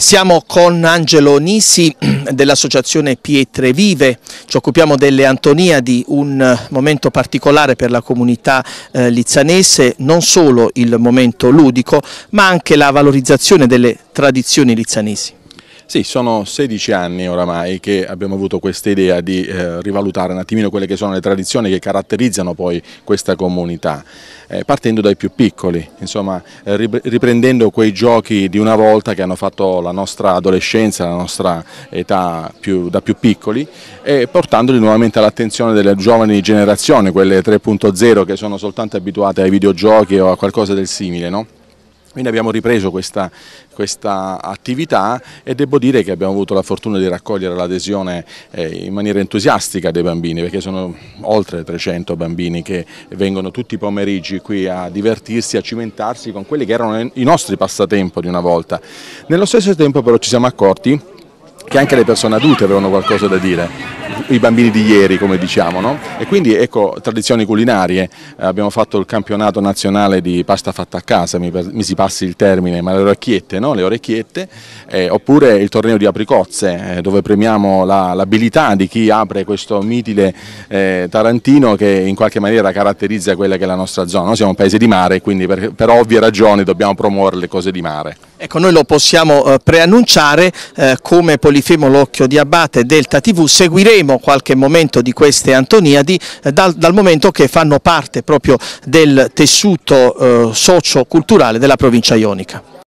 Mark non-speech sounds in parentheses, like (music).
Siamo con Angelo Nisi (clears throat) dell'associazione Pietre Vive, ci occupiamo delle Antoniadi, un eh, momento particolare per la comunità eh, lizzanese, non solo il momento ludico ma anche la valorizzazione delle tradizioni lizzanesi. Sì, sono 16 anni oramai che abbiamo avuto questa idea di eh, rivalutare un attimino quelle che sono le tradizioni che caratterizzano poi questa comunità, eh, partendo dai più piccoli, insomma eh, riprendendo quei giochi di una volta che hanno fatto la nostra adolescenza, la nostra età più, da più piccoli e portandoli nuovamente all'attenzione delle giovani generazioni, quelle 3.0 che sono soltanto abituate ai videogiochi o a qualcosa del simile. No? Quindi abbiamo ripreso questa, questa, attività e devo dire che abbiamo avuto la fortuna di raccogliere l'adesione eh, in maniera entusiastica dei bambini perché sono oltre 300 bambini che vengono tutti i pomeriggi qui a divertirsi, a cimentarsi con quelli che erano i nostri passatempo di una volta. Nello stesso tempo però ci siamo accorti che anche le persone adulte avevano qualcosa da dire, i bambini di ieri come diciamo, no? e quindi ecco tradizioni culinarie, abbiamo fatto il campionato nazionale di pasta fatta a casa, mi, si passi il termine, ma le orecchiette, no? le orecchiette eh, oppure il torneo di apricozze eh, dove premiamo l'abilità la, di chi apre questo mitile eh, tarantino che in qualche maniera caratterizza quella che è la nostra zona, noi siamo un paese di mare quindi per, per ovvie ragioni dobbiamo promuovere le cose di mare. Ecco, noi lo possiamo eh, preannunciare, eh, come Polifemo L'Occhio di Abate e Delta TV seguiremo qualche momento di queste Antoniadi eh, dal, dal, momento che fanno parte proprio del tessuto eh, socio-culturale della provincia ionica.